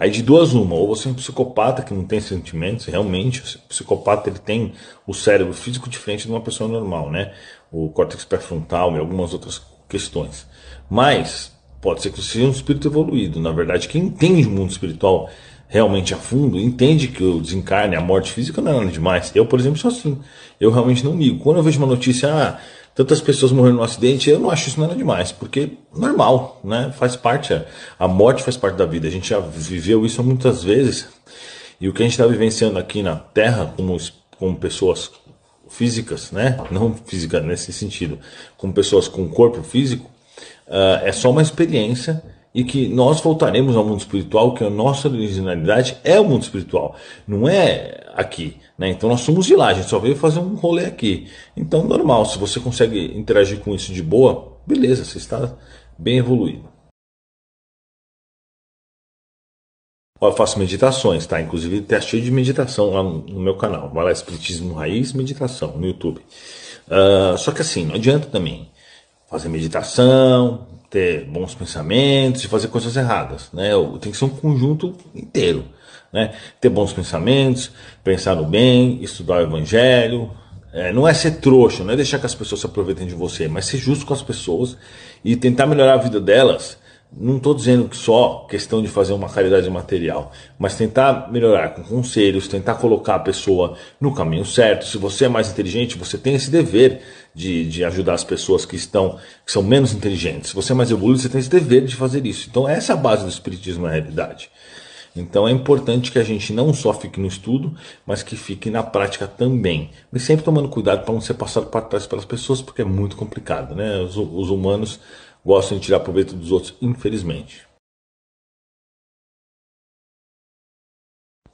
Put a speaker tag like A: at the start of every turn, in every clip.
A: Aí de duas uma, ou você é um psicopata que não tem sentimentos, realmente, o psicopata ele tem o cérebro físico diferente de uma pessoa normal, né? O córtex pré-frontal e algumas outras questões. Mas pode ser que você seja um espírito evoluído, na verdade, quem entende o mundo espiritual realmente a fundo, entende que o desencarne, a morte física não é nada demais. Eu, por exemplo, sou assim. Eu realmente não ligo. Quando eu vejo uma notícia, ah, tantas pessoas morrendo no acidente, eu não acho isso nada demais, porque normal, né? Faz parte, a, é. a morte faz parte da vida. A gente já viveu isso muitas vezes. E o que a gente está vivenciando aqui na Terra, como, como pessoas físicas, né? Não física nesse sentido, como pessoas com corpo físico, uh, é só uma experiência e que nós voltaremos ao mundo espiritual, que a nossa originalidade é o mundo espiritual, não é aqui. Né? Então nós somos de lá, a gente só veio fazer um rolê aqui. Então, normal, se você consegue interagir com isso de boa, beleza, você está bem evoluído. Eu faço meditações, tá? Inclusive tem tá cheio de meditação lá no meu canal. Vai lá, Espiritismo Raiz Meditação no YouTube. Uh, só que assim, não adianta também fazer meditação, ter bons pensamentos e fazer coisas erradas, né? Tem que ser um conjunto inteiro, né? Ter bons pensamentos, pensar no bem, estudar o evangelho, é, não é ser trouxa, não é deixar que as pessoas se aproveitem de você, mas ser justo com as pessoas e tentar melhorar a vida delas não estou dizendo que só questão de fazer uma caridade material, mas tentar melhorar com conselhos, tentar colocar a pessoa no caminho certo. Se você é mais inteligente, você tem esse dever de, de ajudar as pessoas que estão que são menos inteligentes. Se você é mais evoluído, você tem esse dever de fazer isso. Então essa é a base do espiritismo na realidade. Então é importante que a gente não só fique no estudo, mas que fique na prática também. Mas sempre tomando cuidado para não ser passado para trás pelas pessoas, porque é muito complicado, né? os, os humanos Gostam de tirar proveito dos outros, infelizmente.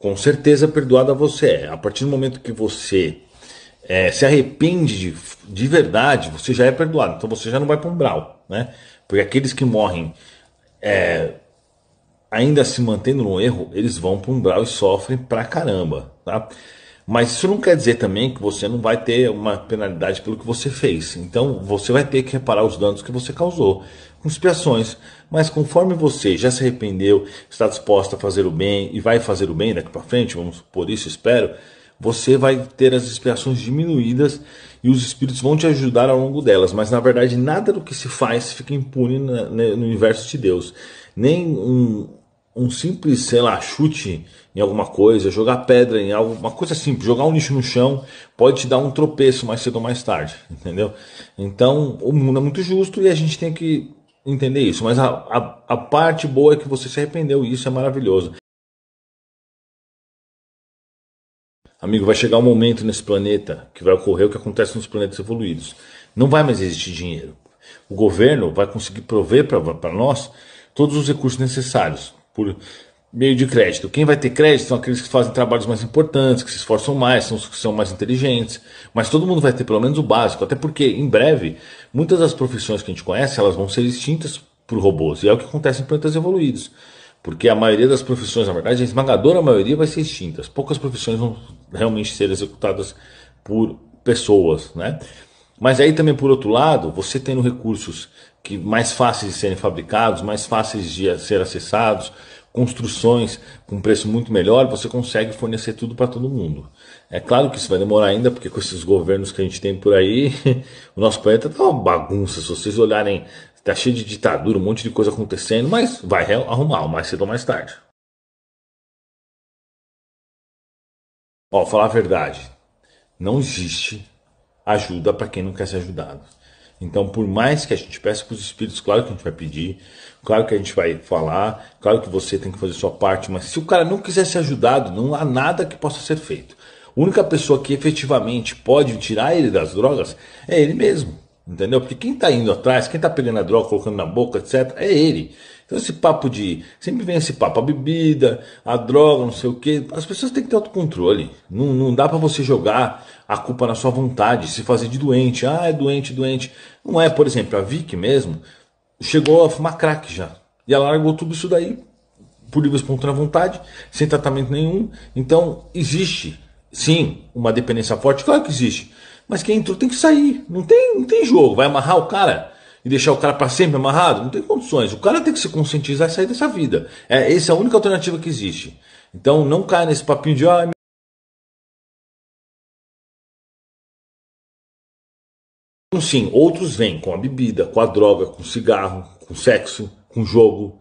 A: Com certeza perdoada você é. A partir do momento que você é, se arrepende de, de verdade, você já é perdoado. Então você já não vai para um brau, né? Porque aqueles que morrem é, ainda se mantendo no erro, eles vão para um brau e sofrem pra caramba, tá? Mas isso não quer dizer também que você não vai ter uma penalidade pelo que você fez. Então você vai ter que reparar os danos que você causou. expiações Mas conforme você já se arrependeu, está disposto a fazer o bem e vai fazer o bem daqui para frente, vamos por isso, espero, você vai ter as expiações diminuídas e os espíritos vão te ajudar ao longo delas. Mas na verdade, nada do que se faz fica impune né, no universo de Deus. Nem um um simples, sei lá, chute em alguma coisa, jogar pedra em alguma coisa simples, jogar um lixo no chão pode te dar um tropeço mais cedo ou mais tarde, entendeu? Então o mundo é muito justo e a gente tem que entender isso. Mas a, a, a parte boa é que você se arrependeu e isso é maravilhoso. Amigo, vai chegar um momento nesse planeta que vai ocorrer o que acontece nos planetas evoluídos. Não vai mais existir dinheiro. O governo vai conseguir prover para nós todos os recursos necessários por meio de crédito. Quem vai ter crédito são aqueles que fazem trabalhos mais importantes, que se esforçam mais, são os que são mais inteligentes. Mas todo mundo vai ter pelo menos o básico, até porque em breve muitas das profissões que a gente conhece elas vão ser extintas por robôs e é o que acontece em plantas evoluídos, porque a maioria das profissões, na verdade, a esmagadora maioria vai ser extinta. Poucas profissões vão realmente ser executadas por pessoas, né? Mas aí também, por outro lado, você tendo recursos que mais fáceis de serem fabricados, mais fáceis de ser acessados, construções com preço muito melhor, você consegue fornecer tudo para todo mundo. É claro que isso vai demorar ainda, porque com esses governos que a gente tem por aí, o nosso planeta tá uma bagunça. Se vocês olharem, tá cheio de ditadura, um monte de coisa acontecendo, mas vai arrumar, mais cedo ou mais tarde. Ó, falar a verdade, não existe ajuda para quem não quer ser ajudado. Então, por mais que a gente peça para os espíritos, claro que a gente vai pedir, claro que a gente vai falar, claro que você tem que fazer sua parte, mas se o cara não quiser ser ajudado, não há nada que possa ser feito. A única pessoa que efetivamente pode tirar ele das drogas é ele mesmo, entendeu? Porque quem está indo atrás, quem está pegando a droga, colocando na boca, etc., é ele. Então esse papo de. Sempre vem esse papo, a bebida, a droga, não sei o quê. As pessoas têm que ter autocontrole. Não, não dá para você jogar a culpa na sua vontade, se fazer de doente. Ah, é doente, doente. Não é, por exemplo, a Vic mesmo chegou a fumar crack já. E ela largou tudo isso daí por livre espontânea vontade, sem tratamento nenhum. Então, existe, sim, uma dependência forte, claro que existe. Mas quem entrou tem que sair. Não tem, não tem jogo. Vai amarrar o cara? e deixar o cara para sempre amarrado? Não tem condições. O cara tem que se conscientizar e sair dessa vida. É, essa é a única alternativa que existe. Então não caia nesse papinho de ah, então, sim, outros vêm com a bebida, com a droga, com cigarro, com sexo, com jogo.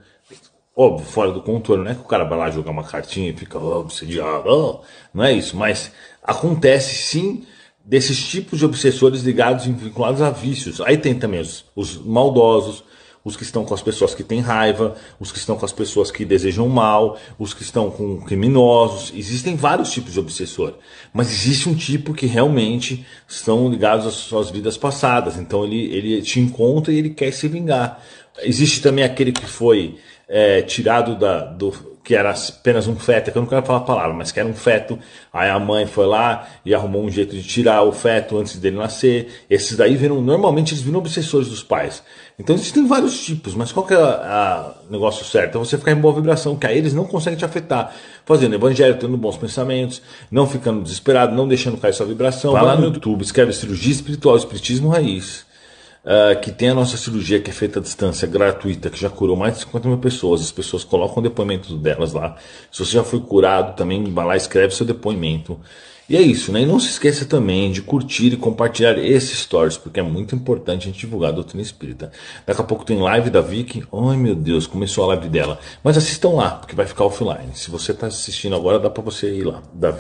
A: Óbvio, fora do contorno não é que o cara vai lá jogar uma cartinha e fica ah, obsediado, oh, não é isso, mas acontece sim desses tipos de obsessores ligados e vinculados a vícios. Aí tem também os, os maldosos, os que estão com as pessoas que têm raiva, os que estão com as pessoas que desejam mal, os que estão com criminosos. Existem vários tipos de obsessor, mas existe um tipo que realmente estão ligados às suas vidas passadas. Então ele, ele te encontra e ele quer se vingar. Existe também aquele que foi é, tirado da, do, que era apenas um feto, é que eu não quero falar a palavra, mas que era um feto. Aí a mãe foi lá e arrumou um jeito de tirar o feto antes dele nascer. Esses daí viram, normalmente eles viram obsessores dos pais. Então existem vários tipos, mas qual que é o negócio certo? É você ficar em boa vibração, que aí eles não conseguem te afetar. Fazendo evangelho, tendo bons pensamentos, não ficando desesperado, não deixando cair sua vibração. Vai lá no YouTube, escreve Cirurgia Espiritual, Espiritismo Raiz uh, que tem a nossa cirurgia que é feita à distância, gratuita, que já curou mais de 50 mil pessoas. As pessoas colocam o depoimento delas lá. Se você já foi curado, também vai lá escreve seu depoimento. E é isso, né? E não se esqueça também de curtir e compartilhar esses stories, porque é muito importante a gente divulgar a doutrina espírita. Daqui a pouco tem live da Vicky. Ai meu Deus, começou a live dela. Mas assistam lá, porque vai ficar offline. Se você está assistindo agora, dá para você ir lá. Da